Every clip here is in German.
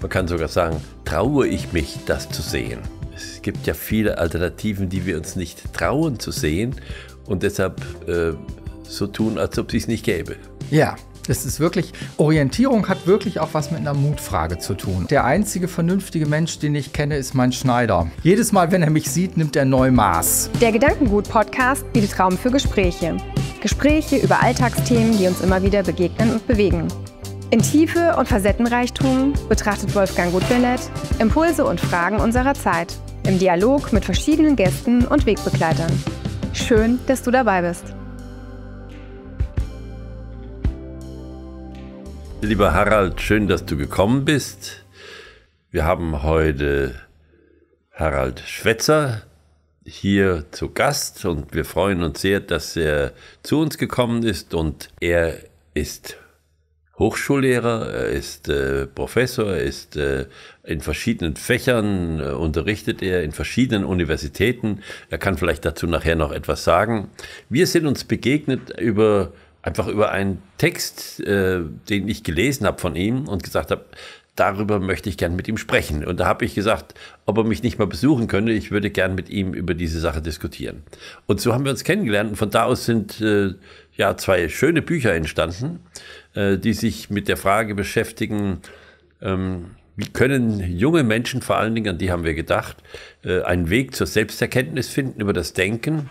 Man kann sogar sagen, traue ich mich, das zu sehen. Es gibt ja viele Alternativen, die wir uns nicht trauen zu sehen und deshalb äh, so tun, als ob es es nicht gäbe. Ja, es ist wirklich, Orientierung hat wirklich auch was mit einer Mutfrage zu tun. Der einzige vernünftige Mensch, den ich kenne, ist mein Schneider. Jedes Mal, wenn er mich sieht, nimmt er neu Maß. Der Gedankengut-Podcast bietet Raum für Gespräche. Gespräche über Alltagsthemen, die uns immer wieder begegnen und bewegen. In Tiefe und Facettenreichtum betrachtet Wolfgang Gutbernett Impulse und Fragen unserer Zeit im Dialog mit verschiedenen Gästen und Wegbegleitern. Schön, dass du dabei bist. Lieber Harald, schön, dass du gekommen bist. Wir haben heute Harald Schwätzer hier zu Gast und wir freuen uns sehr, dass er zu uns gekommen ist und er ist Hochschullehrer, er ist äh, Professor, er ist äh, in verschiedenen Fächern, äh, unterrichtet er in verschiedenen Universitäten. Er kann vielleicht dazu nachher noch etwas sagen. Wir sind uns begegnet über einfach über einen Text, äh, den ich gelesen habe von ihm und gesagt habe, darüber möchte ich gern mit ihm sprechen. Und da habe ich gesagt, ob er mich nicht mal besuchen könnte, ich würde gern mit ihm über diese Sache diskutieren. Und so haben wir uns kennengelernt und von da aus sind äh, ja, zwei schöne Bücher entstanden, äh, die sich mit der Frage beschäftigen, ähm, wie können junge Menschen vor allen Dingen, an die haben wir gedacht, äh, einen Weg zur Selbsterkenntnis finden über das Denken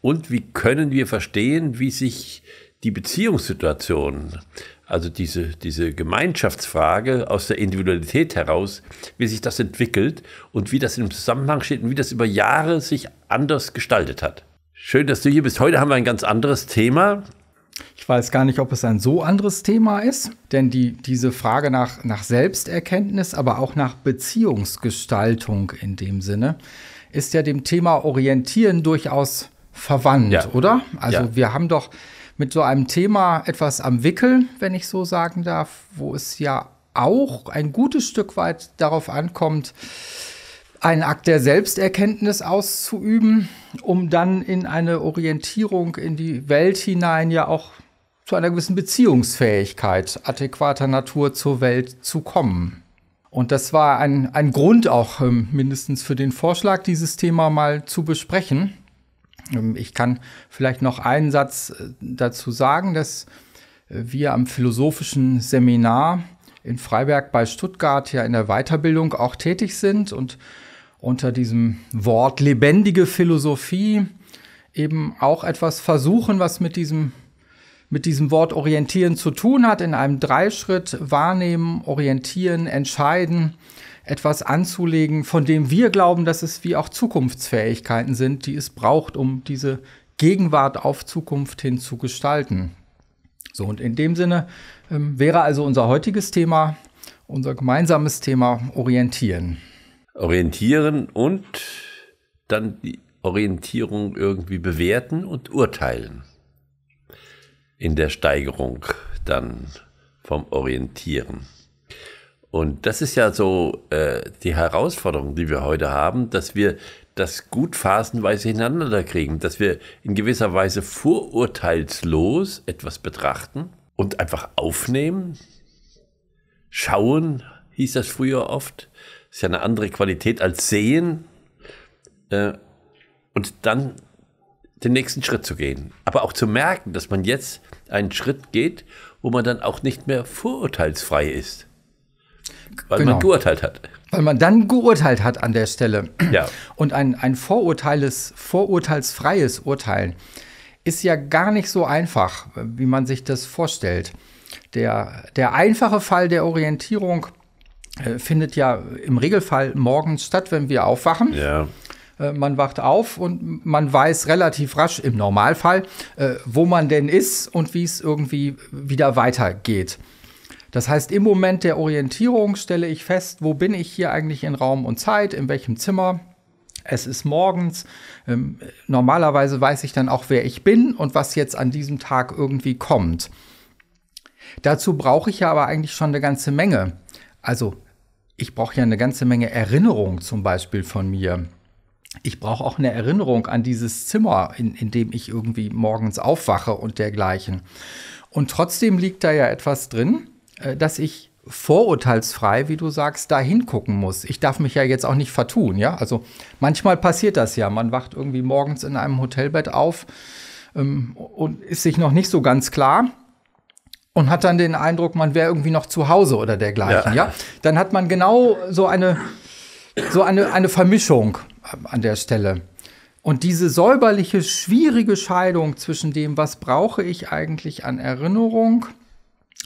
und wie können wir verstehen, wie sich die Beziehungssituation, also diese, diese Gemeinschaftsfrage aus der Individualität heraus, wie sich das entwickelt und wie das im Zusammenhang steht und wie das über Jahre sich anders gestaltet hat. Schön, dass du hier bist. Heute haben wir ein ganz anderes Thema. Ich weiß gar nicht, ob es ein so anderes Thema ist, denn die, diese Frage nach, nach Selbsterkenntnis, aber auch nach Beziehungsgestaltung in dem Sinne, ist ja dem Thema Orientieren durchaus verwandt, ja. oder? Also ja. wir haben doch mit so einem Thema etwas am Wickel, wenn ich so sagen darf, wo es ja auch ein gutes Stück weit darauf ankommt, einen Akt der Selbsterkenntnis auszuüben, um dann in eine Orientierung in die Welt hinein ja auch zu einer gewissen Beziehungsfähigkeit adäquater Natur zur Welt zu kommen. Und das war ein, ein Grund auch ähm, mindestens für den Vorschlag, dieses Thema mal zu besprechen. Ähm, ich kann vielleicht noch einen Satz äh, dazu sagen, dass äh, wir am philosophischen Seminar in Freiberg bei Stuttgart ja in der Weiterbildung auch tätig sind und unter diesem Wort lebendige Philosophie eben auch etwas versuchen, was mit diesem, mit diesem Wort orientieren zu tun hat, in einem Dreischritt wahrnehmen, orientieren, entscheiden, etwas anzulegen, von dem wir glauben, dass es wie auch Zukunftsfähigkeiten sind, die es braucht, um diese Gegenwart auf Zukunft hin zu gestalten. So, und in dem Sinne ähm, wäre also unser heutiges Thema, unser gemeinsames Thema Orientieren orientieren und dann die Orientierung irgendwie bewerten und urteilen. In der Steigerung dann vom Orientieren. Und das ist ja so äh, die Herausforderung, die wir heute haben, dass wir das gut phasenweise hintereinander kriegen, dass wir in gewisser Weise vorurteilslos etwas betrachten und einfach aufnehmen, schauen, hieß das früher oft, ist ja eine andere Qualität als sehen äh, und dann den nächsten Schritt zu gehen. Aber auch zu merken, dass man jetzt einen Schritt geht, wo man dann auch nicht mehr vorurteilsfrei ist. Weil genau. man geurteilt hat. Weil man dann geurteilt hat an der Stelle. Ja. Und ein, ein Vorurteiles, vorurteilsfreies Urteilen ist ja gar nicht so einfach, wie man sich das vorstellt. Der, der einfache Fall der Orientierung äh, findet ja im Regelfall morgens statt, wenn wir aufwachen. Ja. Äh, man wacht auf und man weiß relativ rasch im Normalfall, äh, wo man denn ist und wie es irgendwie wieder weitergeht. Das heißt, im Moment der Orientierung stelle ich fest, wo bin ich hier eigentlich in Raum und Zeit, in welchem Zimmer. Es ist morgens. Ähm, normalerweise weiß ich dann auch, wer ich bin und was jetzt an diesem Tag irgendwie kommt. Dazu brauche ich ja aber eigentlich schon eine ganze Menge. Also ich brauche ja eine ganze Menge Erinnerung zum Beispiel von mir. Ich brauche auch eine Erinnerung an dieses Zimmer, in, in dem ich irgendwie morgens aufwache und dergleichen. Und trotzdem liegt da ja etwas drin, äh, dass ich vorurteilsfrei, wie du sagst, da hingucken muss. Ich darf mich ja jetzt auch nicht vertun, ja? Also manchmal passiert das ja. Man wacht irgendwie morgens in einem Hotelbett auf ähm, und ist sich noch nicht so ganz klar, und hat dann den Eindruck, man wäre irgendwie noch zu Hause oder dergleichen. Ja. ja. Dann hat man genau so eine, so eine, eine Vermischung an der Stelle. Und diese säuberliche, schwierige Scheidung zwischen dem, was brauche ich eigentlich an Erinnerung,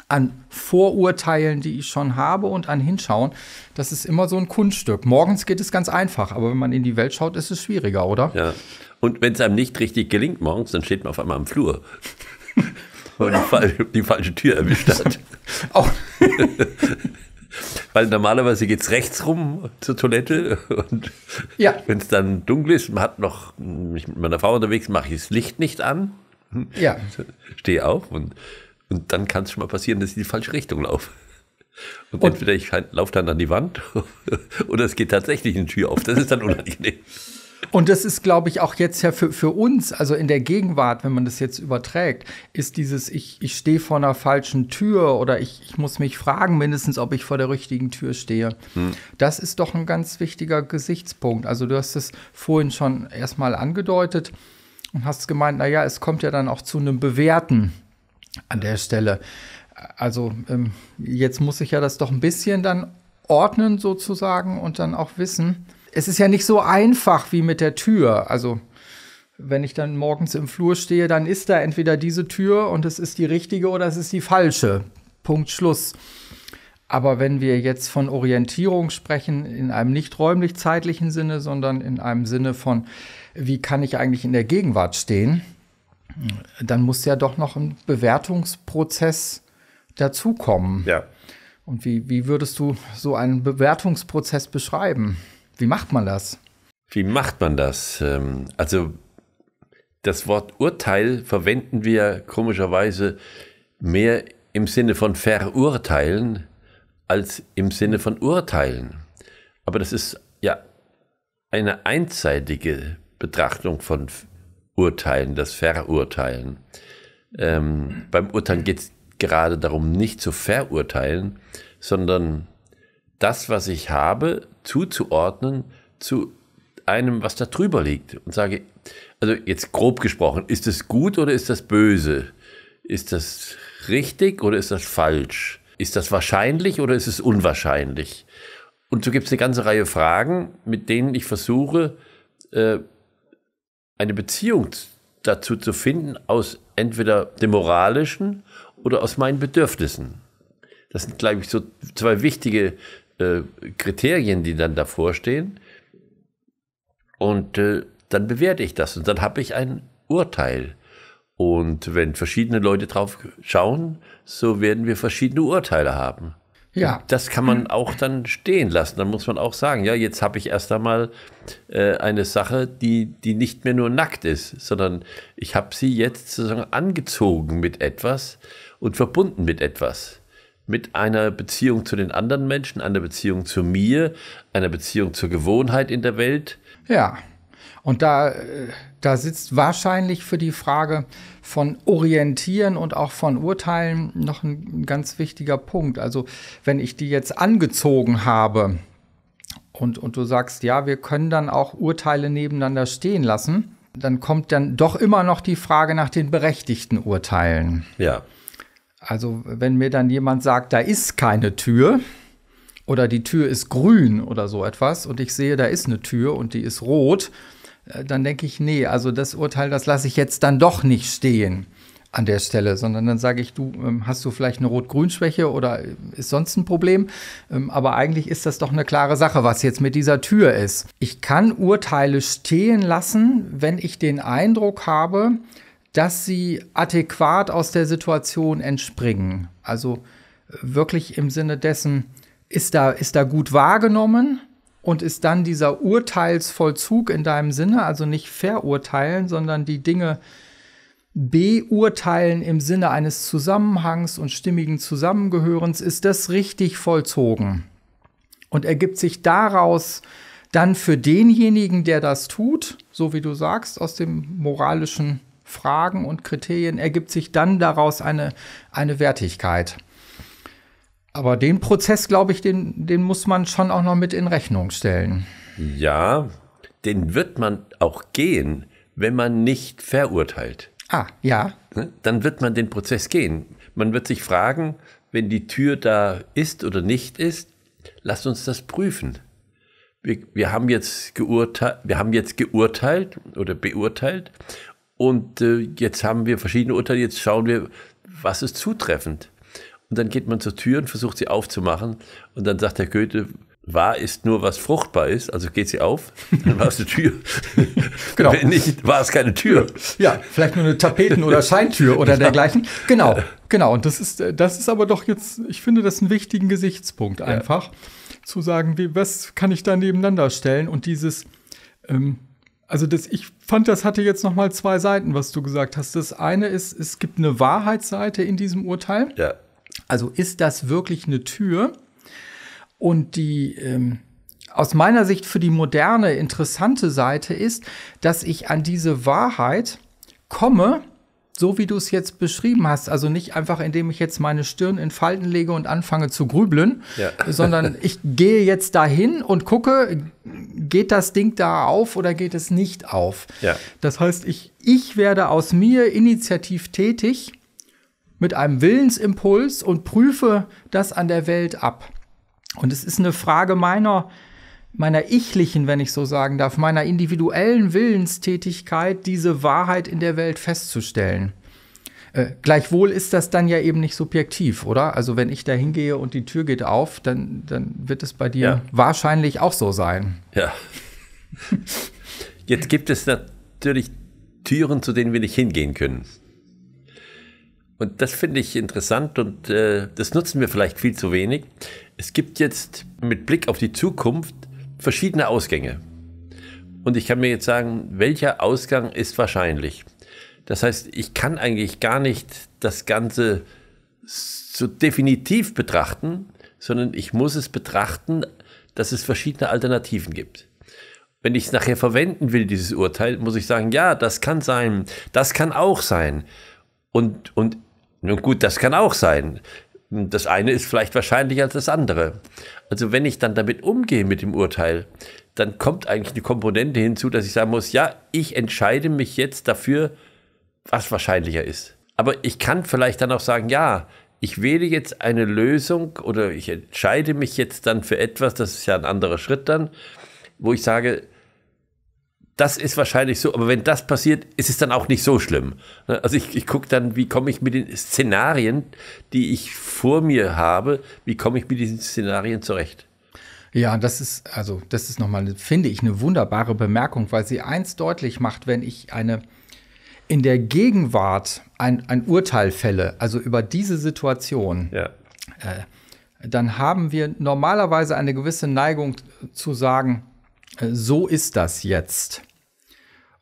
an Vorurteilen, die ich schon habe und an Hinschauen, das ist immer so ein Kunststück. Morgens geht es ganz einfach, aber wenn man in die Welt schaut, ist es schwieriger, oder? Ja. Und wenn es einem nicht richtig gelingt morgens, dann steht man auf einmal am Flur weil die, falsche, die falsche Tür erwischt hat. Auch. Weil normalerweise geht es rechts rum zur Toilette und ja. wenn es dann dunkel ist, man hat noch, ich mit meiner Frau unterwegs, mache ich das Licht nicht an. Ja. Stehe auf und, und dann kann es schon mal passieren, dass ich in die falsche Richtung laufe. Und, und entweder ich halt, laufe dann an die Wand oder es geht tatsächlich eine Tür auf. Das ist dann unangenehm. Und das ist, glaube ich, auch jetzt ja für, für uns, also in der Gegenwart, wenn man das jetzt überträgt, ist dieses, ich, ich stehe vor einer falschen Tür oder ich, ich muss mich fragen mindestens, ob ich vor der richtigen Tür stehe. Hm. Das ist doch ein ganz wichtiger Gesichtspunkt. Also du hast es vorhin schon erstmal angedeutet und hast gemeint, naja, es kommt ja dann auch zu einem Bewerten an der Stelle. Also ähm, jetzt muss ich ja das doch ein bisschen dann ordnen sozusagen und dann auch wissen, es ist ja nicht so einfach wie mit der Tür. Also wenn ich dann morgens im Flur stehe, dann ist da entweder diese Tür und es ist die richtige oder es ist die falsche. Punkt Schluss. Aber wenn wir jetzt von Orientierung sprechen, in einem nicht räumlich-zeitlichen Sinne, sondern in einem Sinne von, wie kann ich eigentlich in der Gegenwart stehen, dann muss ja doch noch ein Bewertungsprozess dazukommen. Ja. Und wie, wie würdest du so einen Bewertungsprozess beschreiben? Wie macht man das? Wie macht man das? Ähm, also das Wort Urteil verwenden wir komischerweise mehr im Sinne von verurteilen als im Sinne von urteilen. Aber das ist ja eine einseitige Betrachtung von Urteilen, das Verurteilen. Ähm, beim Urteilen geht es gerade darum, nicht zu verurteilen, sondern das, was ich habe, zuzuordnen zu einem, was da drüber liegt. Und sage, also jetzt grob gesprochen, ist das gut oder ist das böse? Ist das richtig oder ist das falsch? Ist das wahrscheinlich oder ist es unwahrscheinlich? Und so gibt es eine ganze Reihe Fragen, mit denen ich versuche, äh, eine Beziehung dazu zu finden aus entweder dem moralischen oder aus meinen Bedürfnissen. Das sind, glaube ich, so zwei wichtige äh, Kriterien, die dann davor stehen. Und äh, dann bewerte ich das und dann habe ich ein Urteil. Und wenn verschiedene Leute drauf schauen, so werden wir verschiedene Urteile haben. Ja. Das kann man auch dann stehen lassen. Dann muss man auch sagen, ja, jetzt habe ich erst einmal äh, eine Sache, die, die nicht mehr nur nackt ist, sondern ich habe sie jetzt sozusagen angezogen mit etwas und verbunden mit etwas mit einer Beziehung zu den anderen Menschen, einer Beziehung zu mir, einer Beziehung zur Gewohnheit in der Welt. Ja, und da, äh, da sitzt wahrscheinlich für die Frage von Orientieren und auch von Urteilen noch ein ganz wichtiger Punkt. Also wenn ich die jetzt angezogen habe und, und du sagst, ja, wir können dann auch Urteile nebeneinander stehen lassen, dann kommt dann doch immer noch die Frage nach den berechtigten Urteilen. Ja. Also wenn mir dann jemand sagt, da ist keine Tür oder die Tür ist grün oder so etwas und ich sehe, da ist eine Tür und die ist rot, äh, dann denke ich, nee, also das Urteil, das lasse ich jetzt dann doch nicht stehen an der Stelle, sondern dann sage ich, du ähm, hast du vielleicht eine Rot-Grün-Schwäche oder äh, ist sonst ein Problem. Ähm, aber eigentlich ist das doch eine klare Sache, was jetzt mit dieser Tür ist. Ich kann Urteile stehen lassen, wenn ich den Eindruck habe, dass sie adäquat aus der Situation entspringen. Also äh, wirklich im Sinne dessen, ist da, ist da gut wahrgenommen und ist dann dieser Urteilsvollzug in deinem Sinne, also nicht verurteilen, sondern die Dinge beurteilen im Sinne eines Zusammenhangs und stimmigen Zusammengehörens, ist das richtig vollzogen. Und ergibt sich daraus dann für denjenigen, der das tut, so wie du sagst, aus dem moralischen Fragen und Kriterien ergibt sich dann daraus eine, eine Wertigkeit. Aber den Prozess, glaube ich, den, den muss man schon auch noch mit in Rechnung stellen. Ja, den wird man auch gehen, wenn man nicht verurteilt. Ah, ja. Ne? Dann wird man den Prozess gehen. Man wird sich fragen, wenn die Tür da ist oder nicht ist, lasst uns das prüfen. Wir, wir, haben jetzt geurteilt, wir haben jetzt geurteilt oder beurteilt und äh, jetzt haben wir verschiedene Urteile, jetzt schauen wir, was ist zutreffend. Und dann geht man zur Tür und versucht sie aufzumachen. Und dann sagt der Goethe, wahr ist nur, was fruchtbar ist. Also geht sie auf, dann war es eine Tür. genau. Wenn nicht, war es keine Tür. Ja, vielleicht nur eine Tapeten- oder Scheintür oder dergleichen. Genau, genau. Und das ist, das ist aber doch jetzt, ich finde das einen wichtigen Gesichtspunkt einfach, ja. zu sagen, wie, was kann ich da nebeneinander stellen? Und dieses, ähm, also das, ich fand, das hatte jetzt nochmal zwei Seiten, was du gesagt hast. Das eine ist, es gibt eine Wahrheitsseite in diesem Urteil. Ja. Also ist das wirklich eine Tür? Und die ähm, aus meiner Sicht für die moderne interessante Seite ist, dass ich an diese Wahrheit komme, so wie du es jetzt beschrieben hast, also nicht einfach, indem ich jetzt meine Stirn in Falten lege und anfange zu grübeln, ja. sondern ich gehe jetzt dahin und gucke, geht das Ding da auf oder geht es nicht auf? Ja. Das heißt, ich, ich werde aus mir initiativ tätig mit einem Willensimpuls und prüfe das an der Welt ab. Und es ist eine Frage meiner, äh, meiner ichlichen, wenn ich so sagen darf, meiner individuellen Willenstätigkeit, diese Wahrheit in der Welt festzustellen. Äh, gleichwohl ist das dann ja eben nicht subjektiv, oder? Also wenn ich da hingehe und die Tür geht auf, dann, dann wird es bei dir ja. wahrscheinlich auch so sein. Ja. Jetzt gibt es natürlich Türen, zu denen wir nicht hingehen können. Und das finde ich interessant und äh, das nutzen wir vielleicht viel zu wenig. Es gibt jetzt mit Blick auf die Zukunft verschiedene Ausgänge. Und ich kann mir jetzt sagen, welcher Ausgang ist wahrscheinlich. Das heißt, ich kann eigentlich gar nicht das Ganze so definitiv betrachten, sondern ich muss es betrachten, dass es verschiedene Alternativen gibt. Wenn ich es nachher verwenden will, dieses Urteil, muss ich sagen, ja, das kann sein, das kann auch sein. Und, und nun gut, das kann auch sein. Das eine ist vielleicht wahrscheinlicher als das andere. Also wenn ich dann damit umgehe mit dem Urteil, dann kommt eigentlich eine Komponente hinzu, dass ich sagen muss, ja, ich entscheide mich jetzt dafür, was wahrscheinlicher ist. Aber ich kann vielleicht dann auch sagen, ja, ich wähle jetzt eine Lösung oder ich entscheide mich jetzt dann für etwas, das ist ja ein anderer Schritt dann, wo ich sage, das ist wahrscheinlich so, aber wenn das passiert, ist es dann auch nicht so schlimm. Ne? Also ich, ich gucke dann, wie komme ich mit den Szenarien, die ich vor mir habe, wie komme ich mit diesen Szenarien zurecht? Ja, das ist, also das ist nochmal, finde ich, eine wunderbare Bemerkung, weil sie eins deutlich macht, wenn ich eine in der Gegenwart ein, ein Urteil fälle, also über diese Situation, ja. äh, dann haben wir normalerweise eine gewisse Neigung zu sagen, so ist das jetzt.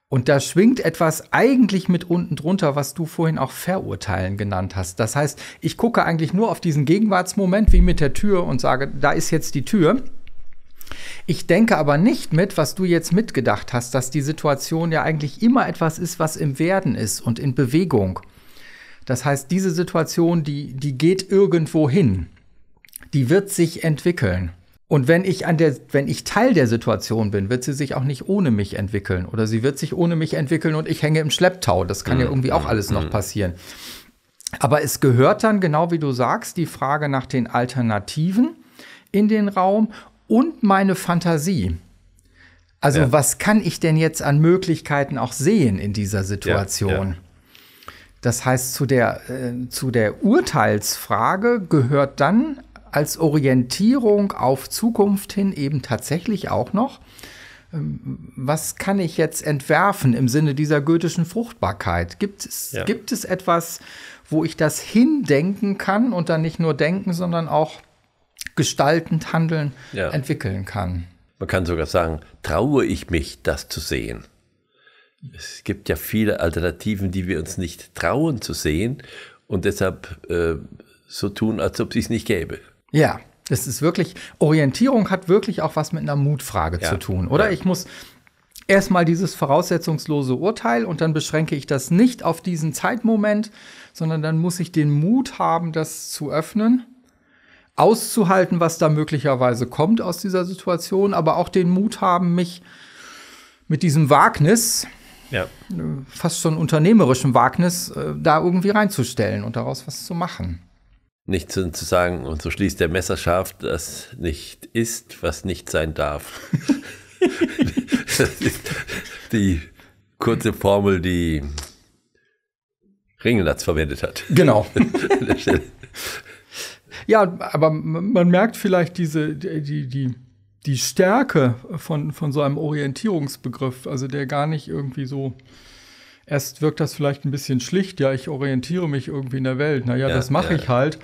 Und da schwingt etwas eigentlich mit unten drunter, was du vorhin auch verurteilen genannt hast. Das heißt, ich gucke eigentlich nur auf diesen Gegenwartsmoment wie mit der Tür und sage, da ist jetzt die Tür. Ich denke aber nicht mit, was du jetzt mitgedacht hast, dass die Situation ja eigentlich immer etwas ist, was im Werden ist und in Bewegung. Das heißt, diese Situation, die, die geht irgendwo hin. Die wird sich entwickeln. Und wenn ich, an der, wenn ich Teil der Situation bin, wird sie sich auch nicht ohne mich entwickeln. Oder sie wird sich ohne mich entwickeln und ich hänge im Schlepptau. Das kann mhm. ja mm, irgendwie auch mm, alles mhm. noch mm. passieren. Aber es gehört dann, genau wie du sagst, die Frage nach den Alternativen in den Raum und meine Fantasie. Also ja. was kann ich denn jetzt an Möglichkeiten auch sehen in dieser Situation? Ja, ja. Das heißt, zu der, äh, zu der Urteilsfrage gehört dann als Orientierung auf Zukunft hin eben tatsächlich auch noch, ähm, was kann ich jetzt entwerfen im Sinne dieser goethischen Fruchtbarkeit? Gibt es, ja. gibt es etwas, wo ich das hindenken kann und dann nicht nur denken, sondern auch gestaltend handeln, ja. entwickeln kann? Man kann sogar sagen, traue ich mich, das zu sehen? Es gibt ja viele Alternativen, die wir uns nicht trauen zu sehen und deshalb äh, so tun, als ob es nicht gäbe. Ja, es ist wirklich, Orientierung hat wirklich auch was mit einer Mutfrage ja. zu tun, oder? Ja. Ich muss erstmal dieses voraussetzungslose Urteil und dann beschränke ich das nicht auf diesen Zeitmoment, sondern dann muss ich den Mut haben, das zu öffnen, auszuhalten, was da möglicherweise kommt aus dieser Situation, aber auch den Mut haben, mich mit diesem Wagnis, ja. Äh, fast schon unternehmerischem Wagnis, äh, da irgendwie reinzustellen und daraus was zu machen. Nicht zu, zu sagen, und so schließt der Messerscharf, das nicht ist, was nicht sein darf. das ist die kurze Formel, die Ringelnatz verwendet hat. Genau. ja, aber man merkt vielleicht diese, die, die, die Stärke von, von so einem Orientierungsbegriff, also der gar nicht irgendwie so Erst wirkt das vielleicht ein bisschen schlicht, ja, ich orientiere mich irgendwie in der Welt. Naja, ja, das mache ja. ich halt.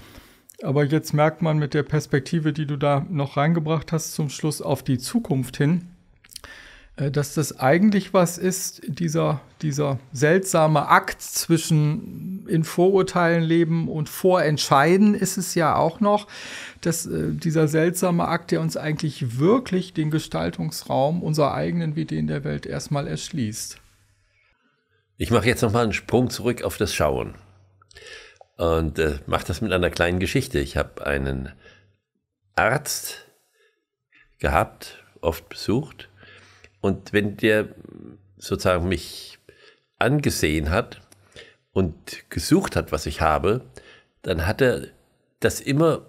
Aber jetzt merkt man mit der Perspektive, die du da noch reingebracht hast, zum Schluss auf die Zukunft hin, äh, dass das eigentlich was ist, dieser, dieser seltsame Akt zwischen in Vorurteilen leben und vorentscheiden ist es ja auch noch, dass äh, dieser seltsame Akt, der uns eigentlich wirklich den Gestaltungsraum unserer eigenen wie den der Welt erstmal erschließt. Ich mache jetzt nochmal einen Sprung zurück auf das Schauen und äh, mache das mit einer kleinen Geschichte. Ich habe einen Arzt gehabt, oft besucht. Und wenn der sozusagen mich angesehen hat und gesucht hat, was ich habe, dann hat er das immer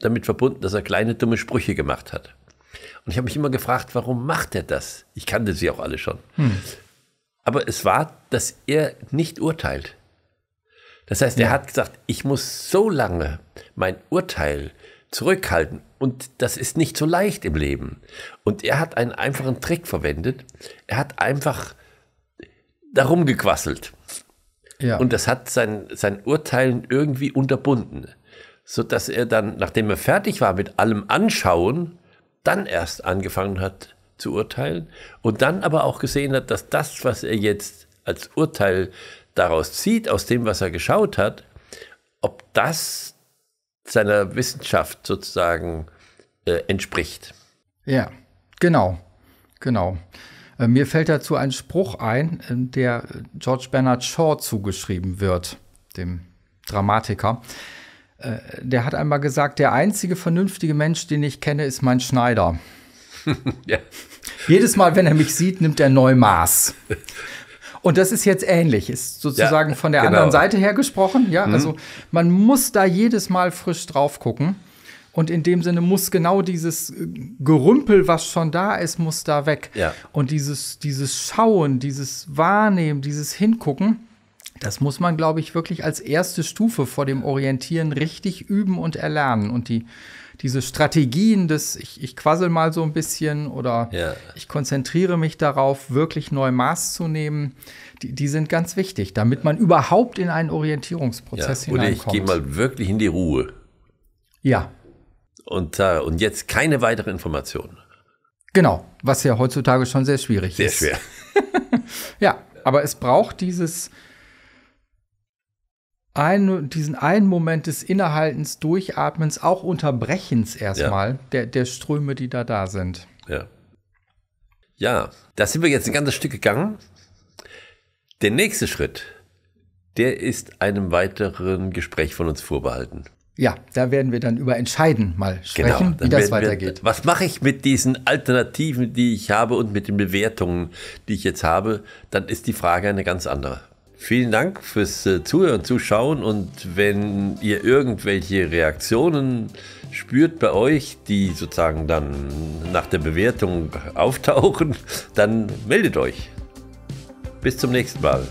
damit verbunden, dass er kleine dumme Sprüche gemacht hat. Und ich habe mich immer gefragt, warum macht er das? Ich kannte sie auch alle schon. Hm aber es war, dass er nicht urteilt. Das heißt, er hat gesagt, ich muss so lange mein Urteil zurückhalten und das ist nicht so leicht im Leben. Und er hat einen einfachen Trick verwendet. Er hat einfach darum gequasselt. Ja. Und das hat sein, sein Urteilen irgendwie unterbunden, sodass er dann, nachdem er fertig war mit allem Anschauen, dann erst angefangen hat, zu urteilen und dann aber auch gesehen hat, dass das, was er jetzt als Urteil daraus zieht, aus dem, was er geschaut hat, ob das seiner Wissenschaft sozusagen äh, entspricht. Ja, genau, genau. Äh, mir fällt dazu ein Spruch ein, äh, der George Bernard Shaw zugeschrieben wird, dem Dramatiker. Äh, der hat einmal gesagt, der einzige vernünftige Mensch, den ich kenne, ist mein Schneider. ja. Jedes Mal, wenn er mich sieht, nimmt er neu Maß. Und das ist jetzt ähnlich, ist sozusagen ja, von der genau. anderen Seite her gesprochen. Ja, mhm. also man muss da jedes Mal frisch drauf gucken. Und in dem Sinne muss genau dieses äh, Gerümpel, was schon da ist, muss da weg. Ja. Und dieses, dieses Schauen, dieses Wahrnehmen, dieses Hingucken, das muss man, glaube ich, wirklich als erste Stufe vor dem Orientieren richtig üben und erlernen. Und die diese Strategien des, ich, ich quassel mal so ein bisschen oder ja. ich konzentriere mich darauf, wirklich neu Maß zu nehmen, die, die sind ganz wichtig, damit man überhaupt in einen Orientierungsprozess ja. Oder hineinkommt. Oder ich gehe mal wirklich in die Ruhe. Ja. Und, äh, und jetzt keine weiteren Informationen. Genau, was ja heutzutage schon sehr schwierig sehr ist. Sehr schwer. ja, aber es braucht dieses, einen, diesen einen Moment des Innehaltens, Durchatmens, auch Unterbrechens erstmal, ja. der, der Ströme, die da da sind. Ja. Ja, da sind wir jetzt ein ganzes Stück gegangen. Der nächste Schritt, der ist einem weiteren Gespräch von uns vorbehalten. Ja, da werden wir dann über entscheiden mal genau, sprechen, genau, wie das weitergeht. Wir, was mache ich mit diesen Alternativen, die ich habe und mit den Bewertungen, die ich jetzt habe? Dann ist die Frage eine ganz andere. Vielen Dank fürs äh, Zuhören, Zuschauen und wenn ihr irgendwelche Reaktionen spürt bei euch, die sozusagen dann nach der Bewertung auftauchen, dann meldet euch. Bis zum nächsten Mal.